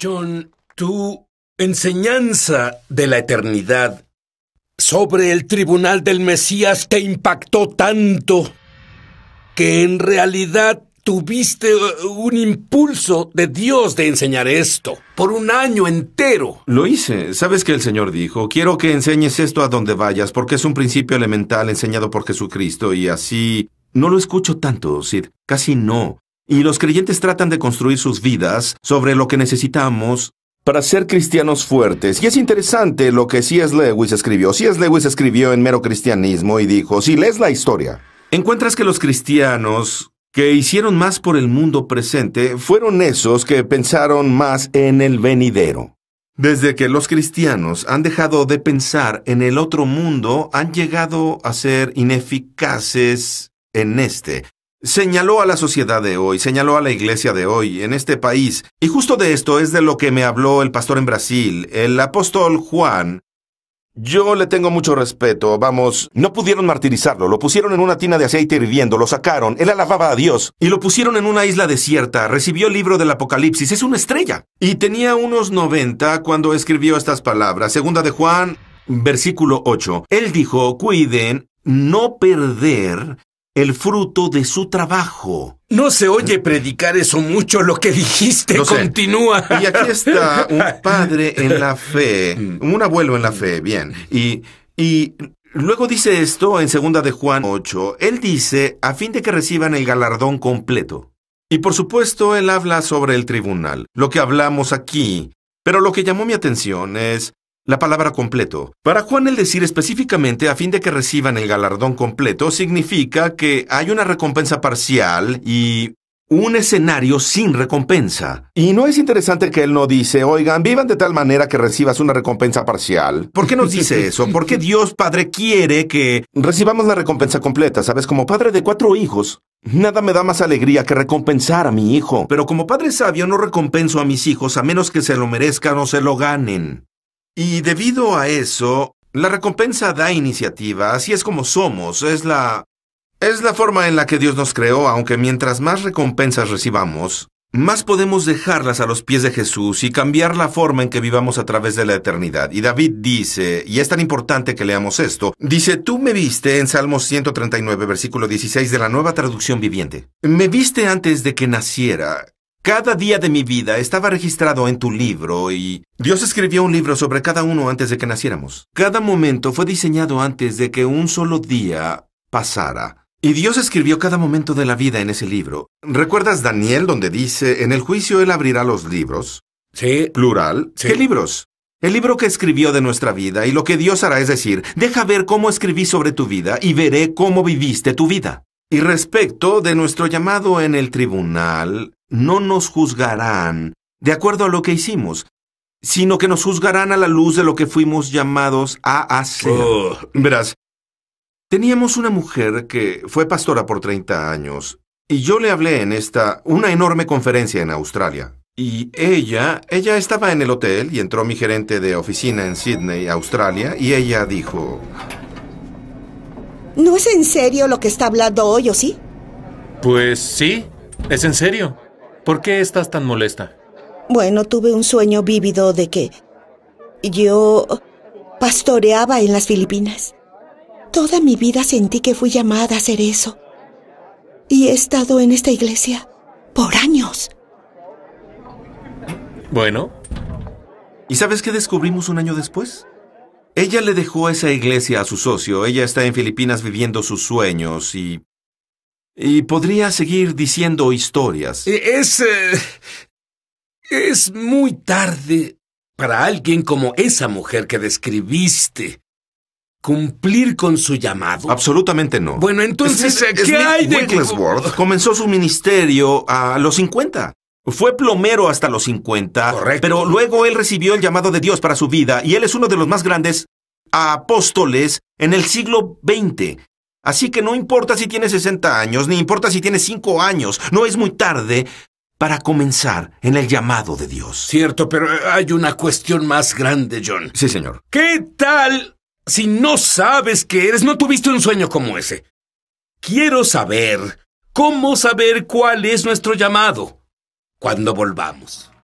John, tu enseñanza de la eternidad sobre el tribunal del Mesías te impactó tanto que en realidad tuviste uh, un impulso de Dios de enseñar esto por un año entero. Lo hice. ¿Sabes que el Señor dijo? Quiero que enseñes esto a donde vayas porque es un principio elemental enseñado por Jesucristo y así... No lo escucho tanto, Sid. Casi no y los creyentes tratan de construir sus vidas sobre lo que necesitamos para ser cristianos fuertes. Y es interesante lo que C.S. Lewis escribió. C.S. Lewis escribió en Mero Cristianismo y dijo, si lees la historia, encuentras que los cristianos que hicieron más por el mundo presente fueron esos que pensaron más en el venidero. Desde que los cristianos han dejado de pensar en el otro mundo, han llegado a ser ineficaces en este. Señaló a la sociedad de hoy, señaló a la iglesia de hoy, en este país, y justo de esto es de lo que me habló el pastor en Brasil, el apóstol Juan. Yo le tengo mucho respeto, vamos, no pudieron martirizarlo, lo pusieron en una tina de aceite hirviendo, lo sacaron, él alababa a Dios, y lo pusieron en una isla desierta, recibió el libro del Apocalipsis, es una estrella. Y tenía unos 90 cuando escribió estas palabras, segunda de Juan, versículo 8. Él dijo, cuiden no perder el fruto de su trabajo. No se oye predicar eso mucho, lo que dijiste continúa. Y aquí está un padre en la fe, mm. un abuelo en la fe, bien. Y, y luego dice esto en segunda de Juan 8, él dice, a fin de que reciban el galardón completo. Y por supuesto, él habla sobre el tribunal, lo que hablamos aquí. Pero lo que llamó mi atención es la palabra completo. Para Juan el decir específicamente a fin de que reciban el galardón completo significa que hay una recompensa parcial y un escenario sin recompensa. Y no es interesante que él no dice, oigan, vivan de tal manera que recibas una recompensa parcial. ¿Por qué nos dice eso? Porque Dios Padre quiere que recibamos la recompensa completa, ¿sabes? Como padre de cuatro hijos. Nada me da más alegría que recompensar a mi hijo. Pero como padre sabio no recompenso a mis hijos a menos que se lo merezcan o se lo ganen. Y debido a eso, la recompensa da iniciativa, así es como somos, es la... Es la forma en la que Dios nos creó, aunque mientras más recompensas recibamos, más podemos dejarlas a los pies de Jesús y cambiar la forma en que vivamos a través de la eternidad. Y David dice, y es tan importante que leamos esto, dice, tú me viste en Salmos 139, versículo 16 de la nueva traducción viviente. Me viste antes de que naciera cada día de mi vida estaba registrado en tu libro y Dios escribió un libro sobre cada uno antes de que naciéramos. Cada momento fue diseñado antes de que un solo día pasara. Y Dios escribió cada momento de la vida en ese libro. ¿Recuerdas Daniel donde dice, en el juicio él abrirá los libros? Sí. Plural. ¿Qué libros? El libro que escribió de nuestra vida y lo que Dios hará es decir, deja ver cómo escribí sobre tu vida y veré cómo viviste tu vida. Y respecto de nuestro llamado en el tribunal, no nos juzgarán de acuerdo a lo que hicimos, sino que nos juzgarán a la luz de lo que fuimos llamados a hacer. Oh, verás, teníamos una mujer que fue pastora por 30 años, y yo le hablé en esta, una enorme conferencia en Australia. Y ella, ella estaba en el hotel y entró mi gerente de oficina en Sydney, Australia, y ella dijo... ¿No es en serio lo que está hablando hoy, o sí? Pues sí, es en serio. ¿Por qué estás tan molesta? Bueno, tuve un sueño vívido de que yo pastoreaba en las Filipinas. Toda mi vida sentí que fui llamada a hacer eso. Y he estado en esta iglesia por años. Bueno. ¿Y sabes qué descubrimos un año después? Ella le dejó esa iglesia a su socio, ella está en Filipinas viviendo sus sueños y y podría seguir diciendo historias. E-, es... Eh, es muy tarde para alguien como esa mujer que describiste. ¿Cumplir con su llamado? Absolutamente no. Bueno, entonces, ¿qué hay de...? comenzó su ministerio a los 50. Fue plomero hasta los 50. Correcto. Pero luego él recibió el llamado de Dios para su vida y él es uno de los más grandes apóstoles en el siglo XX. Así que no importa si tienes 60 años, ni importa si tienes 5 años, no es muy tarde para comenzar en el llamado de Dios. Cierto, pero eh, hay una cuestión más grande, John. Sí, señor. ¿Qué tal si no sabes qué eres? No tuviste un sueño como ese. Quiero saber cómo saber cuál es nuestro llamado cuando volvamos.